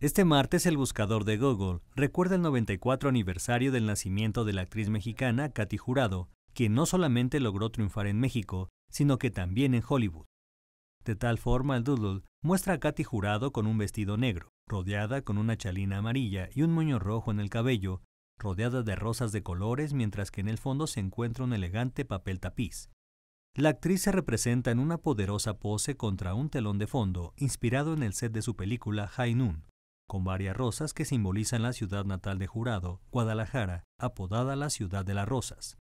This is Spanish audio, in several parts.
Este martes el buscador de Google recuerda el 94 aniversario del nacimiento de la actriz mexicana Katy Jurado, quien no solamente logró triunfar en México, sino que también en Hollywood. De tal forma, el doodle muestra a Katy Jurado con un vestido negro, rodeada con una chalina amarilla y un moño rojo en el cabello, rodeada de rosas de colores mientras que en el fondo se encuentra un elegante papel tapiz. La actriz se representa en una poderosa pose contra un telón de fondo, inspirado en el set de su película High con varias rosas que simbolizan la ciudad natal de Jurado, Guadalajara, apodada la ciudad de las rosas.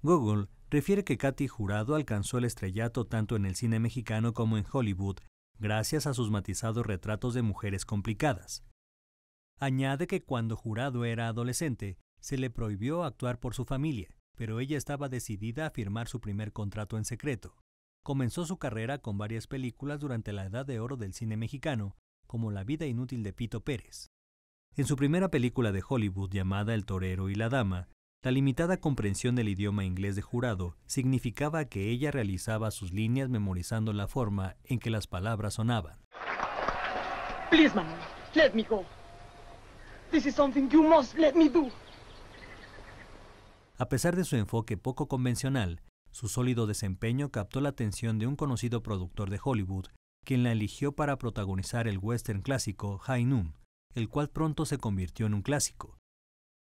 Google refiere que Katy Jurado alcanzó el estrellato tanto en el cine mexicano como en Hollywood gracias a sus matizados retratos de mujeres complicadas. Añade que cuando Jurado era adolescente, se le prohibió actuar por su familia, pero ella estaba decidida a firmar su primer contrato en secreto. Comenzó su carrera con varias películas durante la Edad de Oro del cine mexicano, como La vida inútil de Pito Pérez. En su primera película de Hollywood llamada El torero y la dama, la limitada comprensión del idioma inglés de jurado significaba que ella realizaba sus líneas memorizando la forma en que las palabras sonaban. Please, let me go. This is something you must let me do. A pesar de su enfoque poco convencional, su sólido desempeño captó la atención de un conocido productor de Hollywood quien la eligió para protagonizar el western clásico High Noon, el cual pronto se convirtió en un clásico.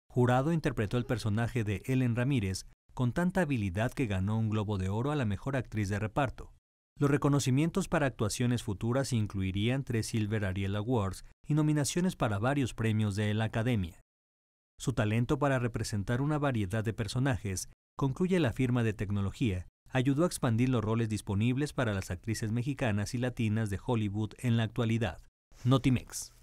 Jurado interpretó el personaje de Ellen Ramírez con tanta habilidad que ganó un Globo de Oro a la mejor actriz de reparto. Los reconocimientos para actuaciones futuras incluirían tres Silver Ariel Awards y nominaciones para varios premios de la Academia. Su talento para representar una variedad de personajes concluye la firma de tecnología ayudó a expandir los roles disponibles para las actrices mexicanas y latinas de Hollywood en la actualidad. Notimex.